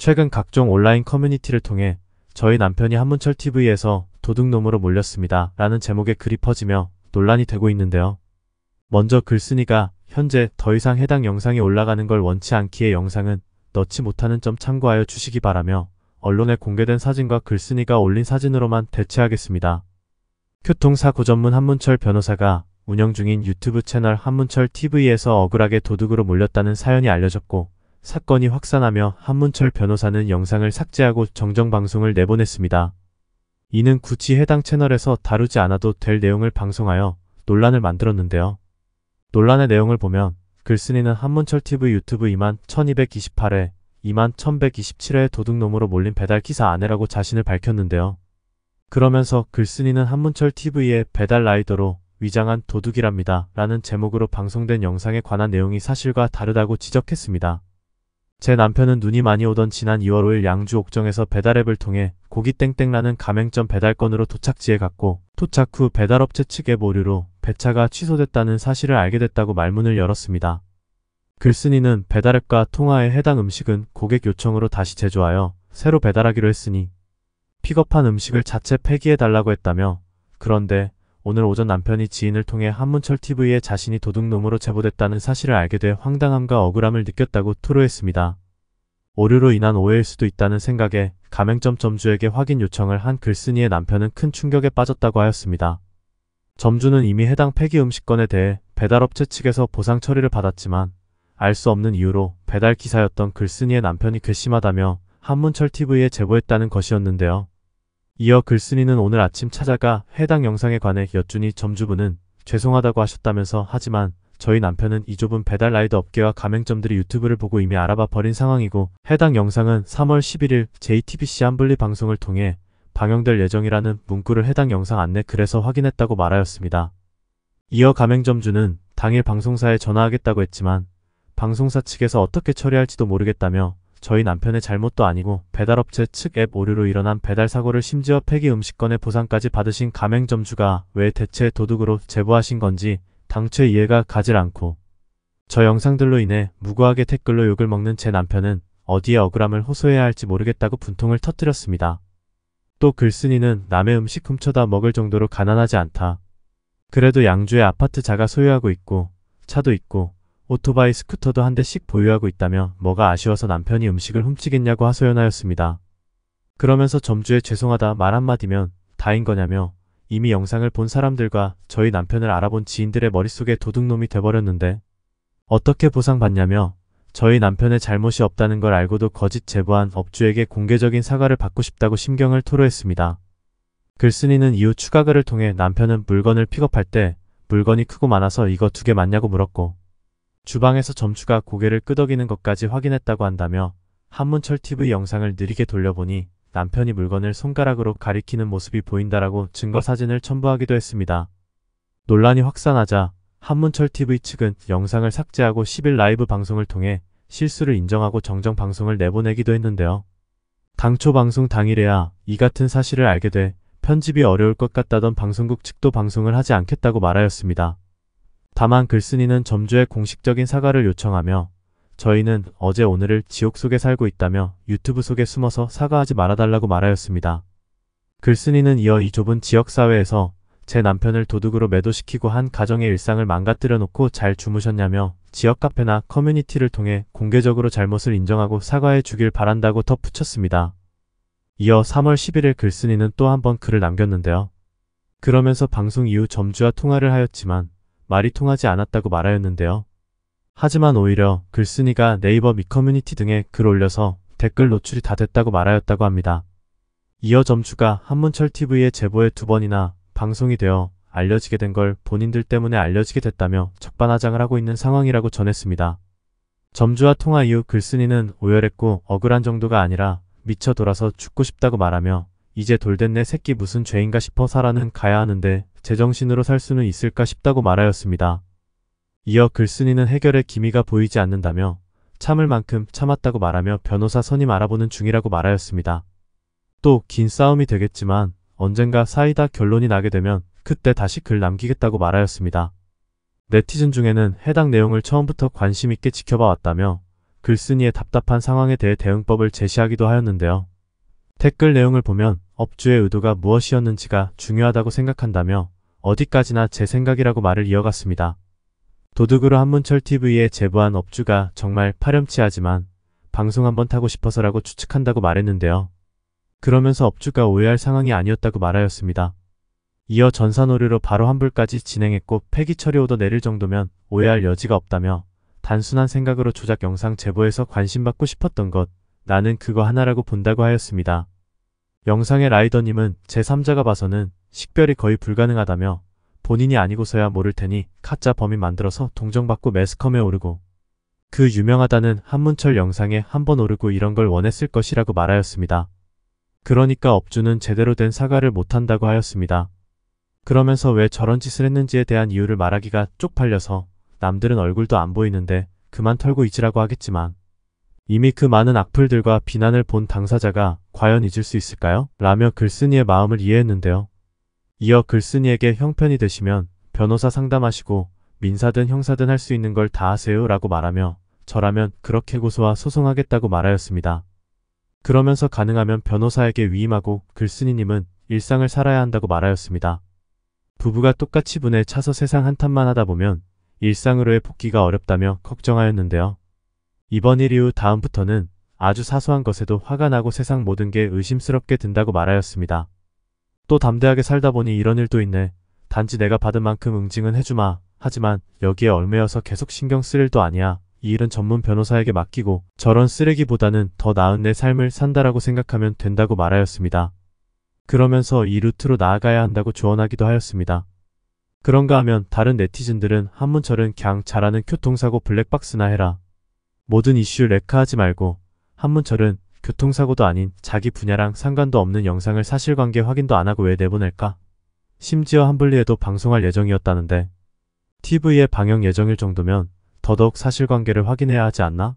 최근 각종 온라인 커뮤니티를 통해 저희 남편이 한문철 TV에서 도둑놈으로 몰렸습니다. 라는 제목의 글이 퍼지며 논란이 되고 있는데요. 먼저 글쓴이가 현재 더 이상 해당 영상이 올라가는 걸 원치 않기에 영상은 넣지 못하는 점 참고하여 주시기 바라며 언론에 공개된 사진과 글쓴이가 올린 사진으로만 대체하겠습니다. 교통사고 전문 한문철 변호사가 운영 중인 유튜브 채널 한문철 TV에서 억울하게 도둑으로 몰렸다는 사연이 알려졌고 사건이 확산하며 한문철 변호사는 영상을 삭제하고 정정방송을 내보냈습니다. 이는 굳이 해당 채널에서 다루지 않아도 될 내용을 방송하여 논란을 만들었는데요. 논란의 내용을 보면 글쓴이는 한문철TV 유튜브 2 1228회, 2 1127회 도둑놈으로 몰린 배달 기사 아내라고 자신을 밝혔는데요. 그러면서 글쓴이는 한문철TV의 배달 라이더로 위장한 도둑이랍니다. 라는 제목으로 방송된 영상에 관한 내용이 사실과 다르다고 지적했습니다. 제 남편은 눈이 많이 오던 지난 2월 5일 양주 옥정에서 배달앱을 통해 고기땡땡라는 가맹점 배달건으로 도착지에 갔고 도착 후 배달업체 측의 보류로 배차가 취소됐다는 사실을 알게 됐다고 말문을 열었습니다. 글쓴이는 배달앱과 통화에 해당 음식은 고객 요청으로 다시 제조하여 새로 배달하기로 했으니 픽업한 음식을 자체 폐기해달라고 했다며 그런데 오늘 오전 남편이 지인을 통해 한문철 TV에 자신이 도둑놈으로 제보됐다는 사실을 알게 돼 황당함과 억울함을 느꼈다고 토로했습니다. 오류로 인한 오해일 수도 있다는 생각에 가맹점 점주에게 확인 요청을 한 글쓴이의 남편은 큰 충격에 빠졌다고 하였습니다. 점주는 이미 해당 폐기 음식권에 대해 배달업체 측에서 보상 처리를 받았지만 알 수 없는 이유로 배달 기사였던 글쓴이의 남편이 괘씸하다며 한문철 TV에 제보했다는 것이었는데요. 이어 글쓴이는 오늘 아침 찾아가 해당 영상에 관해 여쭈니 점주분은 죄송하다고 하셨다면서 하지만 저희 남편은 이 좁은 배달 라이더 업계와 가맹점들이 유튜브를 보고 이미 알아봐 버린 상황이고 해당 영상은 3월 11일 JTBC 한블리 방송을 통해 방영될 예정이라는 문구를 해당 영상 안내 글에서 확인했다고 말하였습니다. 이어 가맹점주는 당일 방송사에 전화하겠다고 했지만 방송사 측에서 어떻게 처리할지도 모르겠다며 저희 남편의 잘못도 아니고 배달업체 측 앱 오류로 일어난 배달 사고를 심지어 폐기 음식권의 보상까지 받으신 가맹점주가 왜 대체 도둑으로 제보하신 건지 당최 이해가 가질 않고 저 영상들로 인해 무고하게 댓글로 욕을 먹는 제 남편은 어디에 억울함을 호소해야 할지 모르겠다고 분통을 터뜨렸습니다. 또 글쓴이는 남의 음식 훔쳐다 먹을 정도로 가난하지 않다. 그래도 양주의 아파트 자가 소유하고 있고 차도 있고 오토바이 스쿠터도 한 대씩 보유하고 있다며 뭐가 아쉬워서 남편이 음식을 훔치겠냐고 하소연하였습니다. 그러면서 점주에 죄송하다 말 한마디면 다인 거냐며 이미 영상을 본 사람들과 저희 남편을 알아본 지인들의 머릿속에 도둑놈이 돼버렸는데 어떻게 보상받냐며 저희 남편의 잘못이 없다는 걸 알고도 거짓 제보한 업주에게 공개적인 사과를 받고 싶다고 심경을 토로했습니다. 글쓴이는 이후 추가 글을 통해 남편은 물건을 픽업할 때 물건이 크고 많아서 이거 두 개 맞냐고 물었고 주방에서 점추가 고개를 끄덕이는 것까지 확인했다고 한다며 한문철 TV 영상을 느리게 돌려보니 남편이 물건을 손가락으로 가리키는 모습이 보인다라고 증거사진을 첨부하기도 했습니다. 논란이 확산하자 한문철 TV 측은 영상을 삭제하고 10일 라이브 방송을 통해 실수를 인정하고 정정 방송을 내보내기도 했는데요. 당초 방송 당일에야 이 같은 사실을 알게 돼 편집이 어려울 것 같다던 방송국 측도 방송을 하지 않겠다고 말하였습니다. 다만 글쓴이는 점주의 공식적인 사과를 요청하며 저희는 어제 오늘을 지옥 속에 살고 있다며 유튜브 속에 숨어서 사과하지 말아달라고 말하였습니다. 글쓴이는 이어 이 좁은 지역사회에서 제 남편을 도둑으로 매도시키고 한 가정의 일상을 망가뜨려 놓고 잘 주무셨냐며 지역 카페나 커뮤니티를 통해 공개적으로 잘못을 인정하고 사과해 주길 바란다고 덧붙였습니다. 이어 3월 11일 글쓴이는 또 한 번 글을 남겼는데요. 그러면서 방송 이후 점주와 통화를 하였지만 말이 통하지 않았다고 말하였는데요. 하지만 오히려 글쓴이가 네이버 미커뮤니티 등에 글 올려서 댓글 노출이 다 됐다고 말하였다고 합니다. 이어 점주가 한문철TV의 제보에 두 번이나 방송이 되어 알려지게 된 걸 본인들 때문에 알려지게 됐다며 적반하장을 하고 있는 상황이라고 전했습니다. 점주와 통화 이후 글쓴이는 오열했고 억울한 정도가 아니라 미쳐 돌아서 죽고 싶다고 말하며 이제 돌된 내 새끼 무슨 죄인가 싶어 살아는 가야 하는데 제정신으로 살 수는 있을까 싶다고 말하였습니다. 이어 글쓴이는 해결의 기미가 보이지 않는다며 참을 만큼 참았다고 말하며 변호사 선임 알아보는 중이라고 말하였습니다. 또 긴 싸움이 되겠지만 언젠가 사이다 결론이 나게 되면 그때 다시 글 남기겠다고 말하였습니다. 네티즌 중에는 해당 내용을 처음부터 관심 있게 지켜봐왔다며 글쓴이의 답답한 상황에 대해 대응법을 제시하기도 하였는데요. 댓글 내용을 보면 업주의 의도가 무엇이었는지가 중요하다고 생각한다며 어디까지나 제 생각이라고 말을 이어갔습니다. 도둑으로 한문철TV에 제보한 업주가 정말 파렴치하지만 방송 한번 타고 싶어서라고 추측한다고 말했는데요. 그러면서 업주가 오해할 상황이 아니었다고 말하였습니다. 이어 전산오류로 바로 환불까지 진행했고 폐기 처리 오더 내릴 정도면 오해할 여지가 없다며 단순한 생각으로 조작 영상 제보에서 관심받고 싶었던 것 나는 그거 하나라고 본다고 하였습니다. 영상의 라이더님은 제3자가 봐서는 식별이 거의 불가능하다며 본인이 아니고서야 모를 테니 가짜 범인 만들어서 동정받고 매스컴에 오르고 그 유명하다는 한문철 영상에 한 번 오르고 이런 걸 원했을 것이라고 말하였습니다. 그러니까 업주는 제대로 된 사과를 못한다고 하였습니다. 그러면서 왜 저런 짓을 했는지에 대한 이유를 말하기가 쪽팔려서 남들은 얼굴도 안 보이는데 그만 털고 잊으라고 하겠지만 이미 그 많은 악플들과 비난을 본 당사자가 과연 잊을 수 있을까요? 라며 글쓴이의 마음을 이해했는데요. 이어 글쓴이에게 형편이 되시면 변호사 상담하시고 민사든 형사든 할 수 있는 걸 다 하세요 라고 말하며 저라면 그렇게 고소와 소송하겠다고 말하였습니다. 그러면서 가능하면 변호사에게 위임하고 글쓴이님은 일상을 살아야 한다고 말하였습니다. 부부가 똑같이 분해 차서 세상 한탄만 하다 보면 일상으로의 복귀가 어렵다며 걱정하였는데요. 이번 일 이후 다음부터는 아주 사소한 것에도 화가 나고 세상 모든 게 의심스럽게 든다고 말하였습니다. 또 담대하게 살다 보니 이런 일도 있네. 단지 내가 받은 만큼 응징은 해주마. 하지만 여기에 얼매여서 계속 신경 쓸 일도 아니야. 이 일은 전문 변호사에게 맡기고 저런 쓰레기보다는 더 나은 내 삶을 산다라고 생각하면 된다고 말하였습니다. 그러면서 이 루트로 나아가야 한다고 조언하기도 하였습니다. 그런가 하면 다른 네티즌들은 한문철은 걍 잘하는 교통사고 블랙박스나 해라. 모든 이슈 레카하지 말고 한문철은 교통사고도 아닌 자기 분야랑 상관도 없는 영상을 사실관계 확인도 안 하고 왜 내보낼까? 심지어 한블리에도 방송할 예정이었다는데 TV에 방영 예정일 정도면 더더욱 사실관계를 확인해야 하지 않나?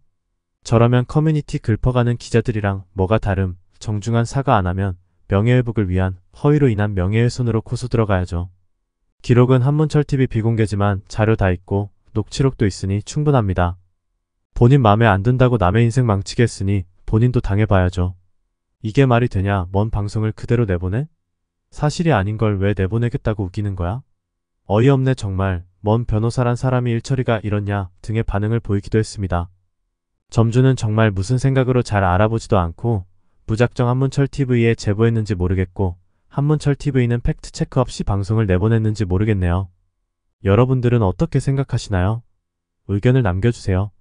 저라면 커뮤니티 긁어가는 기자들이랑 뭐가 다름 정중한 사과 안 하면 명예회복을 위한 허위로 인한 명예훼손으로 고소 들어가야죠. 기록은 한문철TV 비공개지만 자료 다 있고 녹취록도 있으니 충분합니다. 본인 마음에 안 든다고 남의 인생 망치겠으니 본인도 당해봐야죠. 이게 말이 되냐, 먼 방송을 그대로 내보내? 사실이 아닌 걸 왜 내보내겠다고 우기는 거야? 어이없네 정말, 먼 변호사란 사람이 일처리가 이렇냐 등의 반응을 보이기도 했습니다. 점주는 정말 무슨 생각으로 잘 알아보지도 않고 무작정 한문철TV에 제보했는지 모르겠고 한문철TV는 팩트체크 없이 방송을 내보냈는지 모르겠네요. 여러분들은 어떻게 생각하시나요? 의견을 남겨주세요.